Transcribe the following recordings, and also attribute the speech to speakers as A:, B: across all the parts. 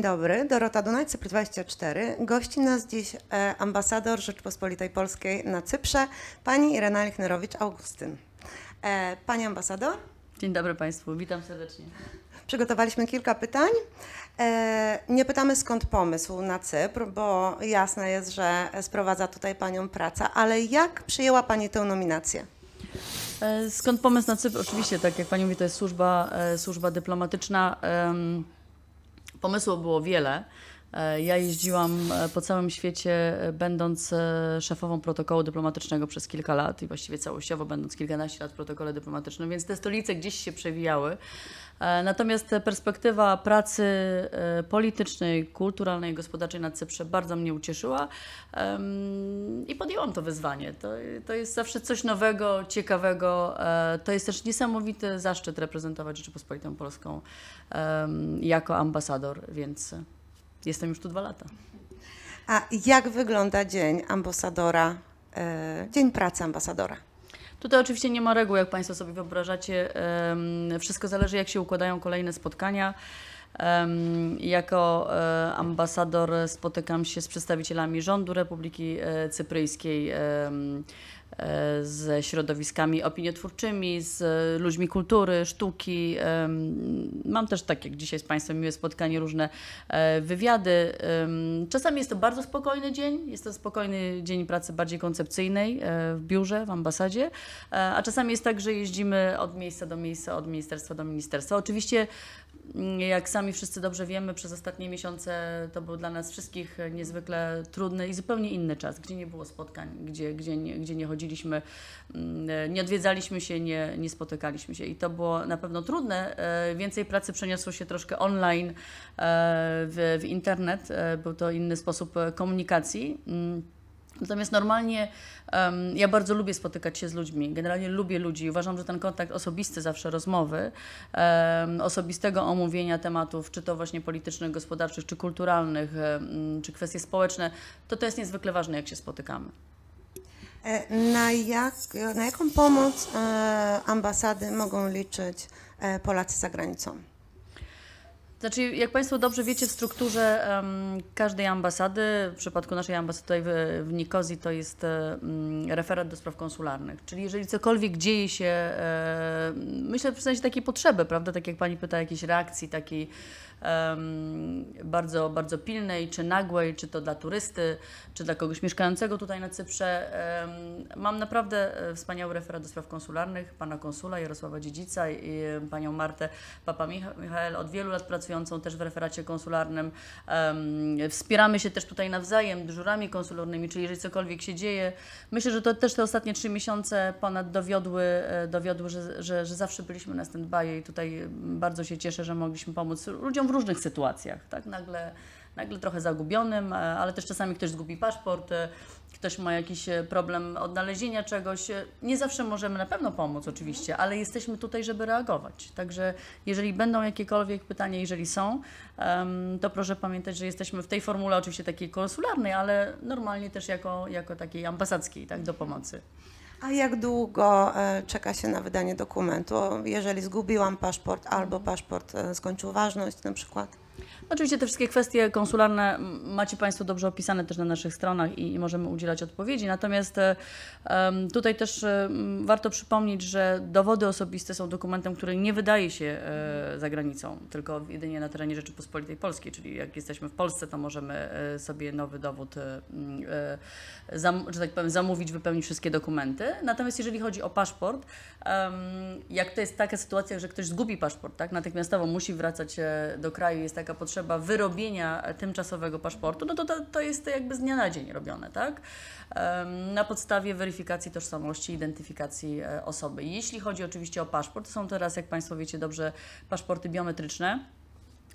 A: Dzień dobry, Dorota Dunaj, Cypr24. Gości nas dziś e, ambasador Rzeczpospolitej Polskiej na Cyprze, pani Irena Lichnerowicz-Augustyn. E, pani ambasador? Dzień dobry Państwu, witam serdecznie. Przygotowaliśmy kilka pytań. E, nie pytamy skąd pomysł na Cypr, bo jasne jest, że sprowadza tutaj Panią praca, ale jak przyjęła Pani tę nominację? Skąd
B: pomysł na Cypr? Oczywiście, tak jak Pani mówi, to jest służba, służba dyplomatyczna. Pomysłów było wiele, E, ja jeździłam e, po całym świecie, e, będąc szefową protokołu dyplomatycznego przez kilka lat i właściwie całościowo będąc kilkanaście lat w protokole dyplomatycznym, więc te stolice gdzieś się przewijały. Natomiast perspektywa pracy politycznej, kulturalnej, gospodarczej na Cyprze bardzo mnie ucieszyła i podjęłam to wyzwanie. To, to jest zawsze coś nowego, ciekawego. To jest też niesamowity zaszczyt reprezentować Rzeczypospolitą Polską jako
A: ambasador, więc Jestem już tu dwa lata. A jak wygląda dzień ambasadora, e, dzień pracy ambasadora? Tutaj oczywiście nie ma reguł, jak Państwo
B: sobie wyobrażacie. Wszystko zależy, jak się układają kolejne spotkania. Jako e, ambasador spotykam się z przedstawicielami rządu Republiki e, Cypryjskiej, ze środowiskami opiniotwórczymi, z ludźmi kultury, sztuki. Mam też, tak jak dzisiaj z Państwem miłe spotkanie, różne e, wywiady. Czasami jest to bardzo spokojny dzień, jest to spokojny dzień pracy bardziej koncepcyjnej e, w biurze, w ambasadzie, e, a czasami jest tak, że jeździmy od miejsca do miejsca, od ministerstwa do ministerstwa. Oczywiście mm, jak sami wszyscy dobrze wiemy, przez ostatnie miesiące to był dla nas wszystkich niezwykle trudny i zupełnie inny czas, gdzie nie było spotkań, gdzie, gdzie, nie, gdzie nie chodziło chodziliśmy, mm, nie odwiedzaliśmy się, nie, nie spotykaliśmy się i to było na pewno trudne. E, więcej pracy przeniosło się troszkę online e, w, w internet, e, był to inny sposób komunikacji. Mm. Natomiast normalnie um, ja bardzo lubię spotykać się z ludźmi. Generalnie lubię ludzi. Uważam, że ten kontakt osobisty, zawsze rozmowy, um, osobistego omówienia tematów, czy to właśnie politycznych, gospodarczych, czy kulturalnych, um, czy kwestie społeczne, to to jest niezwykle ważne, jak się
A: spotykamy. E, na, jak, na jaką pomoc e, ambasady mogą liczyć e, Polacy za granicą?
B: Znaczy, jak Państwo dobrze wiecie, w strukturze um, każdej ambasady, w przypadku naszej ambasady tutaj w, w Nikozji, to jest um, referat do spraw konsularnych. Czyli jeżeli cokolwiek dzieje się, e, myślę w sensie takiej potrzeby, prawda, tak jak Pani pyta, jakiejś reakcji takiej bardzo, bardzo pilnej, czy nagłej, czy to dla turysty, czy dla kogoś mieszkającego tutaj na Cyprze. Mam naprawdę e, wspaniały referat do spraw konsularnych, pana konsula Jarosława Dziedzica i panią Martę Papa Michael, od wielu lat pracującą też w referacie konsularnym. Wspieramy się też tutaj nawzajem dyżurami konsularnymi, czyli jeżeli cokolwiek się dzieje. Myślę, że to też te ostatnie trzy miesiące ponad dowiodły, e, dowiodły że, że, że zawsze byliśmy na stand i tutaj bardzo się cieszę, że mogliśmy pomóc ludziom w różnych sytuacjach. Tak? Nagle, nagle trochę zagubionym, e, ale też czasami ktoś zgubi paszport, e, ktoś ma jakiś e, problem odnalezienia czegoś. Nie zawsze możemy na pewno pomóc, oczywiście, ale jesteśmy tutaj, żeby reagować. Także jeżeli będą jakiekolwiek pytania, jeżeli są, to proszę pamiętać, że jesteśmy w tej formule oczywiście takiej konsularnej, ale normalnie też jako, jako takiej ambasadzkiej, tak, do pomocy.
A: A jak długo e, czeka się na wydanie dokumentu? Jeżeli zgubiłam paszport albo paszport e, skończył ważność na przykład? Oczywiście te wszystkie kwestie konsularne
B: macie Państwo dobrze opisane też na naszych stronach i, możemy udzielać odpowiedzi. Natomiast e, tutaj też e, warto przypomnieć, że dowody osobiste są dokumentem, który nie wydaje się e, za granicą, tylko jedynie na terenie Rzeczypospolitej Polskiej. Czyli jak jesteśmy w Polsce, to możemy sobie nowy dowód, że tak powiem, zamówić, wypełnić wszystkie dokumenty. Natomiast jeżeli chodzi o paszport, jak to jest taka sytuacja, że ktoś zgubi paszport, tak, natychmiastowo musi wracać do kraju, jest taka taka potrzeba wyrobienia tymczasowego paszportu, no to, to, to jest to jakby z dnia na dzień robione, tak? Na podstawie weryfikacji tożsamości, identyfikacji e, osoby. Jeśli chodzi oczywiście o paszport, są teraz, jak Państwo wiecie dobrze, paszporty biometryczne.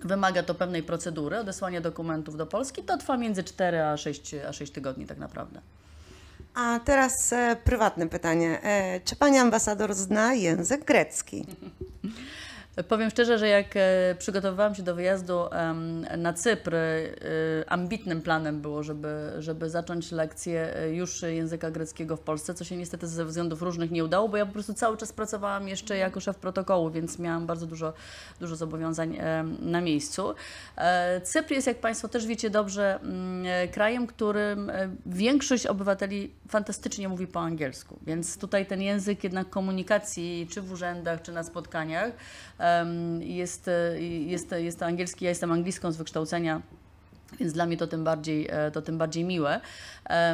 B: Wymaga to pewnej procedury odesłania dokumentów do Polski. To trwa między 4 a 6, a 6 tygodni tak naprawdę.
A: A teraz e, prywatne pytanie. E, czy pani ambasador zna język grecki? Powiem szczerze, że jak e, przygotowywałam się do wyjazdu
B: na Cypr, e, ambitnym planem było, żeby, żeby zacząć lekcję e, już języka greckiego w Polsce, co się niestety ze względów różnych nie udało, bo ja po prostu cały czas pracowałam jeszcze jako szef protokołu, więc miałam bardzo dużo, dużo zobowiązań na miejscu. Cypr jest, jak Państwo też wiecie dobrze, mm, krajem, którym większość obywateli fantastycznie mówi po angielsku, więc tutaj ten język jednak komunikacji, czy w urzędach, czy na spotkaniach, E, jest, jest, jest angielski, ja jestem angielską z wykształcenia, więc dla mnie to tym bardziej, e, to tym bardziej miłe.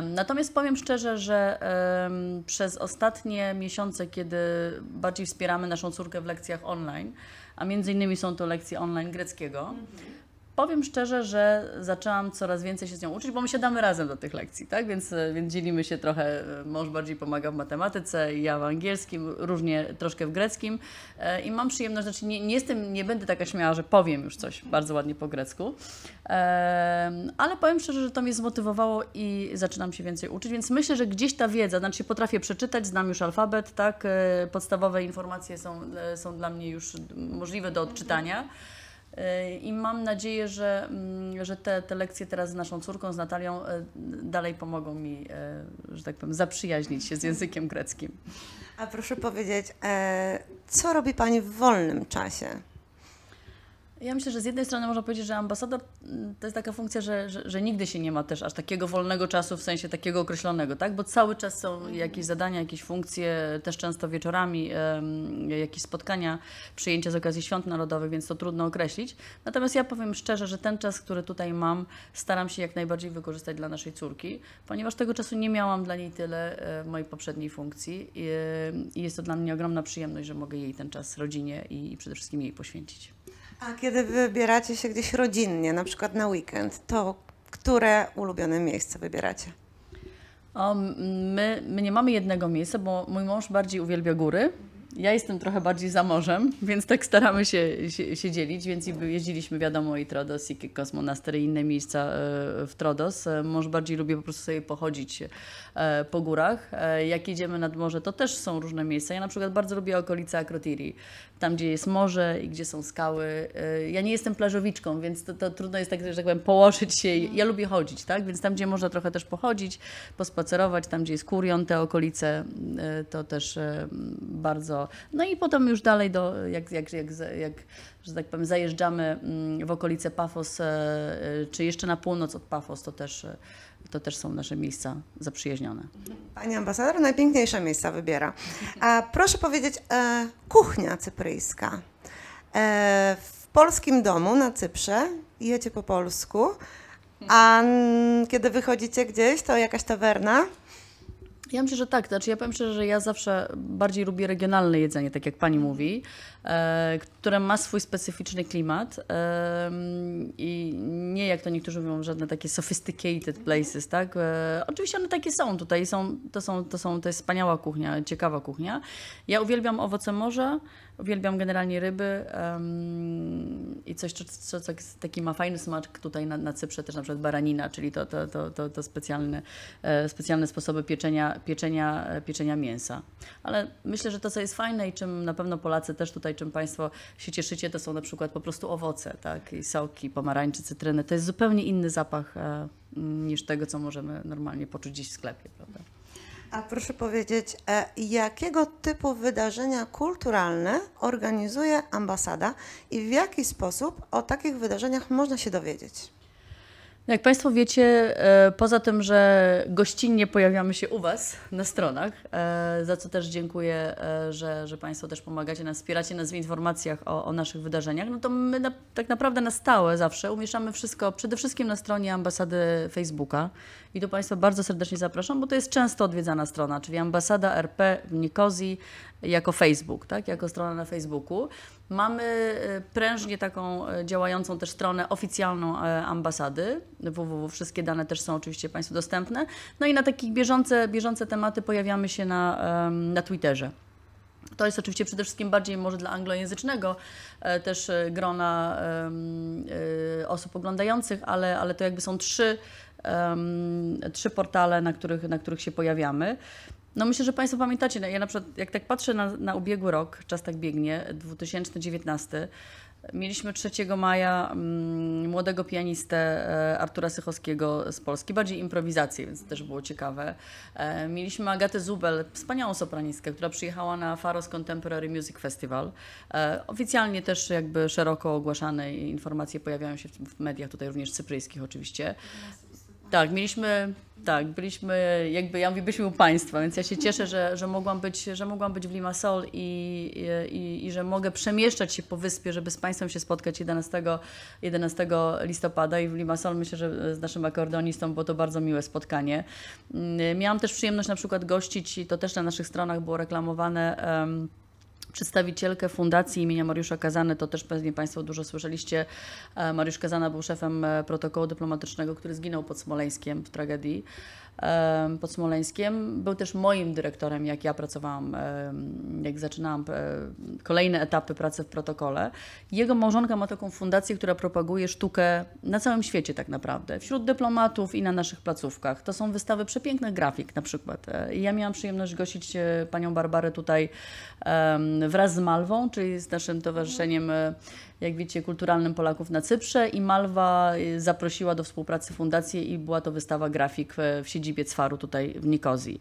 B: Natomiast powiem szczerze, że przez ostatnie miesiące, kiedy bardziej wspieramy naszą córkę w lekcjach online, a między innymi są to lekcje online greckiego, mhm powiem szczerze, że zaczęłam coraz więcej się z nią uczyć, bo my siadamy razem do tych lekcji, tak? Więc, e, więc dzielimy się trochę, e, mąż bardziej pomaga w matematyce, ja w angielskim, różnie troszkę w greckim e, i mam przyjemność, znaczy nie, nie jestem, nie będę taka śmiała, że powiem już coś bardzo ładnie po grecku, ale powiem szczerze, że to mnie zmotywowało i zaczynam się więcej uczyć, więc myślę, że gdzieś ta wiedza, znaczy potrafię przeczytać, znam już alfabet, tak? Podstawowe informacje są, są dla mnie już możliwe do odczytania. I mam nadzieję, że, mm, że te, te lekcje teraz z naszą córką, z Natalią, e, dalej pomogą mi,
A: e, że tak powiem, zaprzyjaźnić się z językiem greckim. A proszę powiedzieć, e, co robi Pani w wolnym czasie?
B: Ja myślę, że z jednej strony można powiedzieć, że ambasador mm, to jest taka funkcja, że, że, że, nigdy się nie ma też aż takiego wolnego czasu, w sensie takiego określonego, tak? Bo cały czas są mhm. jakieś zadania, jakieś funkcje, też często wieczorami jakieś spotkania, przyjęcia z okazji świąt narodowych, więc to trudno określić. Natomiast ja powiem szczerze, że ten czas, który tutaj mam, staram się jak najbardziej wykorzystać dla naszej córki, ponieważ tego czasu nie miałam dla niej tyle e, w mojej poprzedniej funkcji i jest to dla mnie ogromna przyjemność, że
A: mogę jej ten czas rodzinie i przede wszystkim jej poświęcić. A kiedy wybieracie się gdzieś rodzinnie, na przykład na weekend, to które ulubione miejsce wybieracie?
B: my, my nie mamy jednego miejsca, bo mój mąż bardziej uwielbia góry. Ja jestem trochę bardziej za morzem, więc tak staramy się, się, się dzielić, więc jeździliśmy wiadomo i Trodos, i Kikos Monastery, i inne miejsca e, w Trodos. E, mąż bardziej lubi po prostu sobie pochodzić e, po górach. Jak jedziemy nad morze, to też są różne miejsca. Ja na przykład bardzo lubię okolice Akrotiri, tam gdzie jest morze i gdzie są skały. Y, ja nie jestem plażowiczką, więc to, to trudno jest tak, że tak powiem, położyć się. No. Ja lubię chodzić, tak? Więc tam, gdzie można trochę też pochodzić, pospacerować, tam gdzie jest Kurion, te okolice, y, to też y, bardzo. No i potem już dalej, do, jak, jak, jak, jak że tak powiem, zajeżdżamy mm, w okolice Pafos, czy jeszcze na północ od Pafos, to też to też są nasze miejsca
A: zaprzyjaźnione. Pani ambasador najpiękniejsze miejsca wybiera. proszę powiedzieć, e, kuchnia cypryjska. E, w polskim domu na Cyprze jecie po polsku, a n, kiedy wychodzicie gdzieś, to jakaś tawerna? Ja myślę, że tak. Znaczy, ja powiem szczerze, że ja zawsze bardziej lubię regionalne jedzenie, tak
B: jak pani mówi, e, które ma swój specyficzny klimat e, i nie, jak to niektórzy mówią, żadne takie sophisticated places, tak? E, oczywiście one takie są tutaj. Są, to, są, to, są, to jest wspaniała kuchnia, ciekawa kuchnia. Ja uwielbiam owoce morza, uwielbiam generalnie ryby i coś, co, co, co taki ma fajny smaczek tutaj na, na Cyprze, też na przykład baranina, czyli to, to, to, to, to specjalne, e, specjalne sposoby pieczenia, pieczenia, e, pieczenia mięsa. Ale myślę, że to, co jest fajne i czym na pewno Polacy też tutaj, czym Państwo się cieszycie, to są na przykład po prostu owoce, tak, i soki, pomarańcze, cytryny. To jest zupełnie inny zapach e, niż tego, co możemy normalnie poczuć gdzieś w sklepie, prawda?
A: A proszę powiedzieć, e, jakiego typu wydarzenia kulturalne organizuje ambasada i w jaki sposób o takich wydarzeniach można się dowiedzieć?
B: No jak Państwo wiecie, e, poza tym, że gościnnie pojawiamy się u Was na stronach, e, za co też dziękuję, że, że Państwo też pomagacie nas, wspieracie nas w informacjach o, o naszych wydarzeniach, no to my na, tak naprawdę na stałe zawsze umieszczamy wszystko, przede wszystkim na stronie ambasady Facebooka. I tu Państwa bardzo serdecznie zapraszam, bo to jest często odwiedzana strona, czyli ambasada RP w Nikozji jako Facebook, tak? jako strona na Facebooku. Mamy y, prężnie taką y, działającą też stronę oficjalną e, ambasady www. Wszystkie dane też są oczywiście Państwu dostępne. No i na takie bieżące, bieżące tematy pojawiamy się na, na Twitterze. To jest oczywiście przede wszystkim bardziej może dla anglojęzycznego e, też e, grona osób oglądających, ale, ale to jakby są trzy trzy portale, na których, na których się pojawiamy. No myślę, że Państwo pamiętacie, no ja na przykład jak tak patrzę na, na ubiegły rok, czas tak biegnie, 2019, Mieliśmy 3 maja mm, młodego pianistę e, Artura Sychowskiego z Polski, bardziej improwizację, więc też było ciekawe. E, mieliśmy Agatę Zubel, wspaniałą sopranistkę, która przyjechała na Faros Contemporary Music Festival. E, oficjalnie też jakby szeroko ogłaszane informacje pojawiają się w mediach, tutaj również cypryjskich oczywiście. Tak, mieliśmy, tak, byliśmy, jakby ja mówię, byliśmy u Państwa, więc ja się cieszę, że, że, mogłam, być, że mogłam być w Limassol i, i, i że mogę przemieszczać się po wyspie, żeby z Państwem się spotkać 11, 11 listopada i w Limassol myślę, że z naszym akordeonistą było to bardzo miłe spotkanie. Mm, miałam też przyjemność na przykład gościć, i to też na naszych stronach było reklamowane, um, przedstawicielkę Fundacji imienia Mariusza Kazany, to też pewnie Państwo dużo słyszeliście. E, Mariusz Kazana był szefem e, protokołu dyplomatycznego, który zginął pod Smoleńskiem w tragedii e, pod Smoleńskiem. Był też moim dyrektorem, jak ja pracowałam, jak zaczynałam kolejne etapy pracy w protokole. Jego małżonka ma taką fundację, która propaguje sztukę na całym świecie tak naprawdę, wśród dyplomatów i na naszych placówkach. To są wystawy przepięknych grafik na przykład. Ja miałam przyjemność gościć panią Barbarę tutaj wraz z Malwą, czyli z naszym towarzyszeniem, e, jak wiecie, kulturalnym Polaków na Cyprze i Malwa e, zaprosiła do współpracy fundację i była to wystawa grafik e, w siedzibie Cwaru tutaj w Nikozji.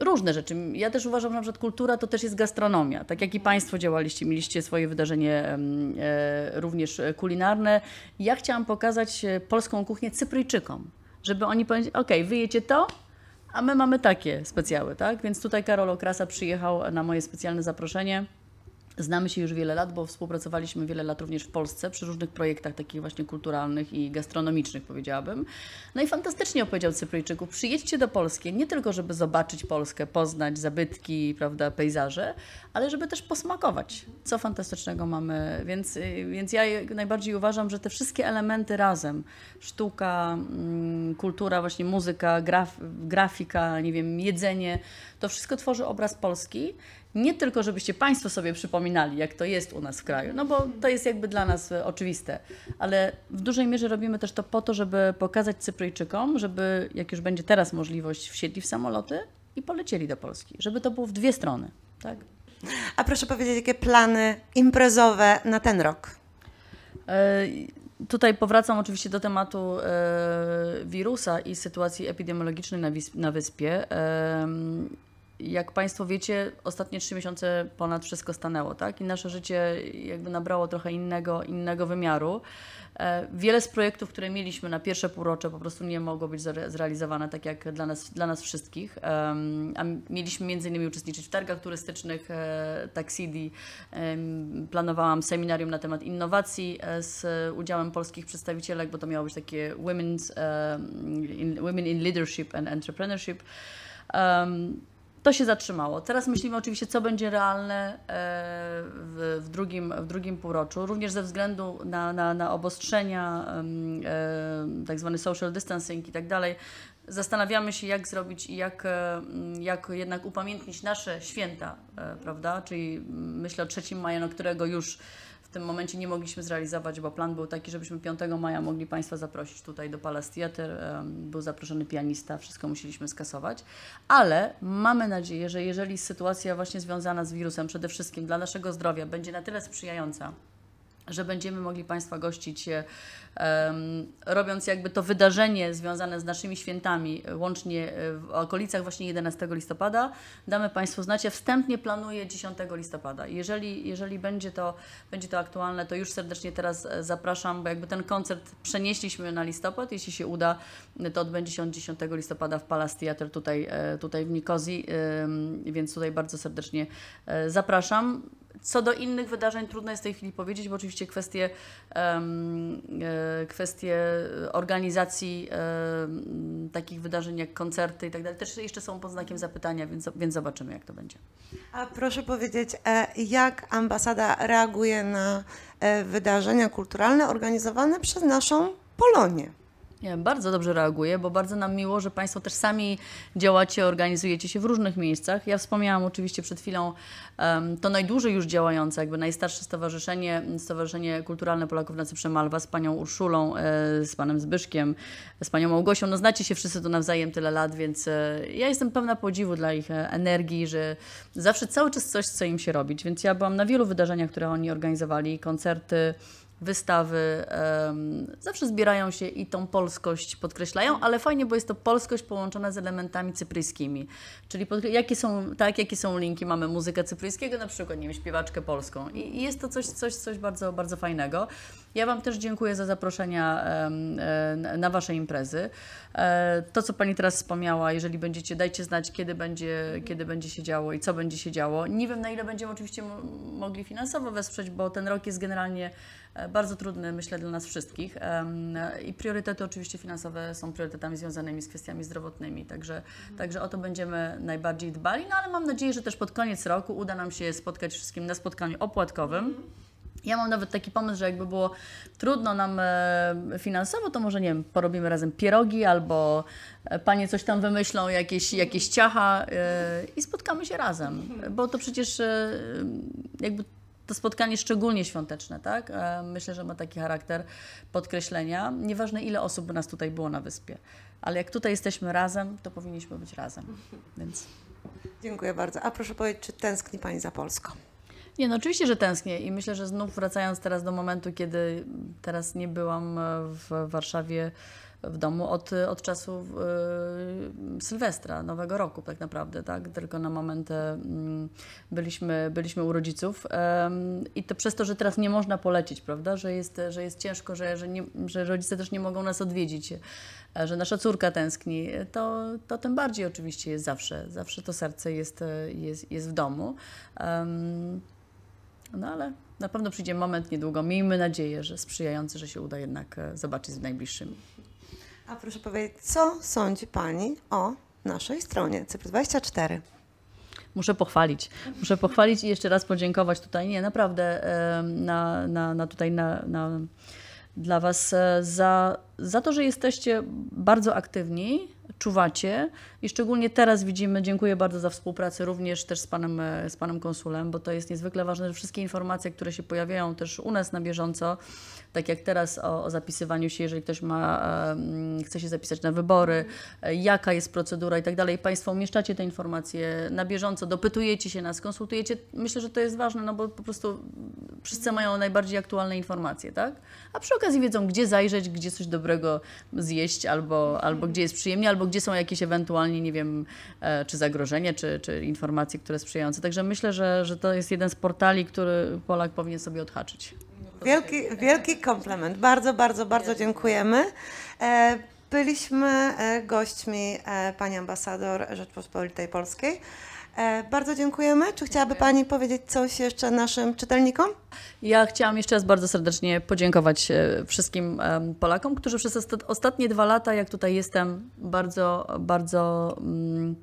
B: różne rzeczy. Ja też uważam, że na przykład kultura to też jest gastronomia. Tak jak i Państwo działaliście, mieliście swoje wydarzenie również kulinarne. Ja chciałam pokazać polską kuchnię Cypryjczykom, żeby oni powiedzieli, ok, wyjecie to, a my mamy takie specjały, tak? Więc tutaj Karol Okrasa przyjechał na moje specjalne zaproszenie. Znamy się już wiele lat, bo współpracowaliśmy wiele lat również w Polsce przy różnych projektach takich właśnie kulturalnych i gastronomicznych, powiedziałabym. No i fantastycznie opowiedział Cypryjczyków, przyjedźcie do Polski, nie tylko żeby zobaczyć Polskę, poznać zabytki, prawda, pejzaże, ale żeby też posmakować, co fantastycznego mamy. Więc, y, więc ja najbardziej uważam, że te wszystkie elementy razem, sztuka, mm, kultura, właśnie muzyka, graf, grafika, nie wiem, jedzenie, to wszystko tworzy obraz Polski nie tylko, żebyście Państwo sobie przypominali, jak to jest u nas w kraju, no bo to jest jakby dla nas e, oczywiste, ale w dużej mierze robimy też to po to, żeby pokazać Cypryjczykom, żeby jak już będzie teraz
A: możliwość, wsiedli w samoloty i polecieli do Polski, żeby to było w dwie strony. Tak? A proszę powiedzieć, jakie plany imprezowe na ten rok? E,
B: tutaj powracam oczywiście do tematu e, wirusa i sytuacji epidemiologicznej na, wyspie jak Państwo wiecie, ostatnie trzy miesiące ponad wszystko stanęło, tak? I nasze życie jakby nabrało trochę innego, innego wymiaru. E, wiele z projektów, które mieliśmy na pierwsze półrocze, po prostu nie mogło być zrealizowane, tak jak dla nas, dla nas wszystkich. A mieliśmy między innymi uczestniczyć w targach turystycznych e, Taxidi. Planowałam seminarium na temat innowacji e, z udziałem polskich przedstawicielek, bo to miało być takie Women's, in, Women in Leadership and Entrepreneurship. Um, to się zatrzymało. Teraz myślimy oczywiście, co będzie realne e, w, w drugim, w drugim półroczu, również ze względu na, na, na obostrzenia, e, tak zwany social distancing i tak dalej. Zastanawiamy się, jak zrobić i jak, e, jak jednak upamiętnić nasze święta, prawda? Czyli myślę o 3 maja, no, którego już tym momencie nie mogliśmy zrealizować, bo plan był taki, żebyśmy 5 maja mogli Państwa zaprosić tutaj do Palace Theatre. Był zaproszony pianista, wszystko musieliśmy skasować, ale mamy nadzieję, że jeżeli sytuacja właśnie związana z wirusem, przede wszystkim dla naszego zdrowia, będzie na tyle sprzyjająca, że będziemy mogli Państwa gościć, um, robiąc jakby to wydarzenie związane z naszymi świętami, e, łącznie e, w okolicach właśnie 11 listopada. Damy Państwu znać, ja wstępnie planuję 10 listopada. Jeżeli, jeżeli będzie, to, będzie to aktualne, to już serdecznie teraz zapraszam, bo jakby ten koncert przenieśliśmy na listopad. Jeśli się uda, to odbędzie się on 10 listopada w Palace Theatre tutaj, tutaj w Nikozji, więc tutaj bardzo serdecznie zapraszam. Co do innych wydarzeń trudno jest w tej chwili powiedzieć, bo oczywiście kwestie, e, kwestie organizacji e, takich wydarzeń jak koncerty i tak dalej też jeszcze są pod znakiem zapytania, więc, więc zobaczymy jak to będzie.
A: A proszę powiedzieć, e, jak ambasada reaguje na wydarzenia kulturalne organizowane przez naszą Polonię?
B: Nie, bardzo dobrze reaguje, bo bardzo nam miło, że Państwo też sami działacie, organizujecie się w różnych miejscach. Ja wspomniałam oczywiście przed chwilą um, to najdłużej już działające, jakby najstarsze stowarzyszenie, Stowarzyszenie Kulturalne Polaków na Cyprze Malwa z Panią Urszulą, e, z Panem Zbyszkiem, z Panią Małgosią. No znacie się wszyscy tu nawzajem tyle lat, więc e, ja jestem pełna podziwu dla ich e, energii, że zawsze cały czas coś chce im się robić, więc ja byłam na wielu wydarzeniach, które oni organizowali, koncerty, wystawy um, zawsze zbierają się i tą polskość podkreślają, ale fajnie, bo jest to polskość połączona z elementami cypryjskimi. Czyli jakie, są, tak, jakie są linki? Mamy muzykę cypryjskiego, na przykład, nie wiem, śpiewaczkę polską. I, i jest to coś, coś, coś bardzo, bardzo fajnego. Ja Wam też dziękuję za zaproszenia um, na Wasze imprezy. E, to, co Pani teraz wspomniała, jeżeli będziecie, dajcie znać, kiedy będzie, kiedy będzie się działo i co będzie się działo. Nie wiem, na ile będziemy oczywiście mogli finansowo wesprzeć, bo ten rok jest generalnie E, bardzo trudny, myślę, dla nas wszystkich. E, I priorytety oczywiście finansowe są priorytetami związanymi z kwestiami zdrowotnymi, także, mhm. także o to będziemy najbardziej dbali, no ale mam nadzieję, że też pod koniec roku uda nam się spotkać wszystkim na spotkaniu opłatkowym. Mhm. Ja mam nawet taki pomysł, że jakby było trudno nam e, finansowo, to może nie wiem, porobimy razem pierogi albo panie coś tam wymyślą, jakieś, jakieś ciacha i spotkamy się razem. Mhm. Bo to przecież jakby to spotkanie szczególnie świąteczne, tak? E, myślę, że ma taki charakter podkreślenia. Nieważne ile osób by nas tutaj było na wyspie, ale jak tutaj jesteśmy razem, to powinniśmy być razem, więc...
A: Dziękuję bardzo. A proszę powiedzieć, czy tęskni Pani za Polską?
B: Nie, no oczywiście, że tęsknię i myślę, że znów wracając teraz do momentu, kiedy teraz nie byłam e, w Warszawie w domu od, od czasu yy, Sylwestra, Nowego Roku tak naprawdę, tak? Tylko na moment mm, byliśmy, byliśmy u rodziców i to przez to, że teraz nie można polecieć, prawda, że jest, że jest ciężko, że, że, nie, że rodzice też nie mogą nas odwiedzić, e, że nasza córka tęskni, to, to tym bardziej oczywiście jest zawsze, zawsze to serce jest, e, jest, jest w domu. No ale na pewno przyjdzie moment niedługo. Miejmy nadzieję, że sprzyjający, że się uda jednak e, zobaczyć z najbliższymi.
A: A proszę powiedzieć, co sądzi Pani o naszej stronie Cypr24? Muszę pochwalić. Muszę pochwalić i jeszcze
B: raz podziękować tutaj. Nie, naprawdę na, na, na tutaj na, na dla Was e, za, za to, że jesteście bardzo aktywni, czuwacie i szczególnie teraz widzimy, dziękuję bardzo za współpracę również też z panem, e, z panem konsulem, bo to jest niezwykle ważne, że wszystkie informacje, które się pojawiają też u nas na bieżąco, tak jak teraz o, o zapisywaniu się, jeżeli ktoś ma, chce się zapisać na wybory, e, jaka jest procedura i tak dalej. Państwo umieszczacie te informacje na bieżąco, dopytujecie się nas, konsultujecie. Myślę, że to jest ważne, no bo po prostu wszyscy mają najbardziej aktualne informacje, tak? A przy okazji wiedzą, gdzie zajrzeć, gdzie coś dobrego zjeść, albo, albo gdzie jest przyjemnie, albo gdzie są jakieś ewentualnie, nie wiem, e, czy zagrożenie, czy, czy informacje, które sprzyjające. Także myślę, że, że to jest jeden z portali, który Polak powinien sobie odhaczyć.
A: Wielki, wielki komplement. Bardzo, bardzo, bardzo dziękujemy. E, byliśmy e, gośćmi e, pani ambasador Rzeczpospolitej Polskiej. Bardzo dziękujemy. Czy chciałaby Pani powiedzieć coś jeszcze naszym czytelnikom? Ja chciałam jeszcze raz bardzo serdecznie podziękować
B: wszystkim Polakom, którzy przez ostatnie dwa lata, jak tutaj jestem, bardzo, bardzo mm,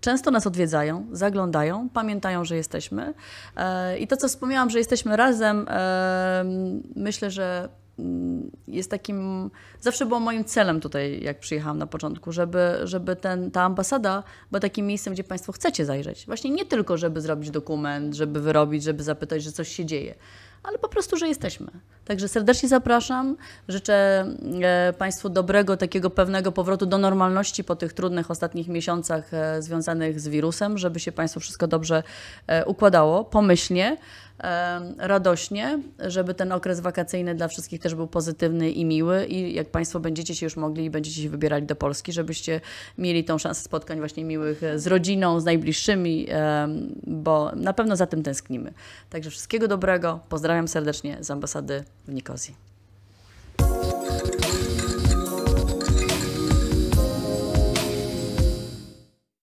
B: Często nas odwiedzają, zaglądają, pamiętają, że jesteśmy. E, I to, co wspomniałam, że jesteśmy razem, e, myślę, że mm, jest takim, zawsze było moim celem tutaj, jak przyjechałam na początku, żeby, żeby ten, ta ambasada była takim miejscem, gdzie Państwo chcecie zajrzeć. Właśnie nie tylko, żeby zrobić dokument, żeby wyrobić, żeby zapytać, że coś się dzieje, ale po prostu, że jesteśmy. Także serdecznie zapraszam. Życzę e, Państwu dobrego, takiego pewnego powrotu do normalności po tych trudnych ostatnich miesiącach e, związanych z wirusem, żeby się Państwu wszystko dobrze e, układało pomyślnie radośnie, żeby ten okres wakacyjny dla wszystkich też był pozytywny i miły i jak Państwo będziecie się już mogli i będziecie się wybierali do Polski, żebyście mieli tą szansę spotkań właśnie miłych e, z rodziną, z najbliższymi, bo na pewno za tym tęsknimy. Także wszystkiego dobrego, pozdrawiam serdecznie z ambasady w Nikozji.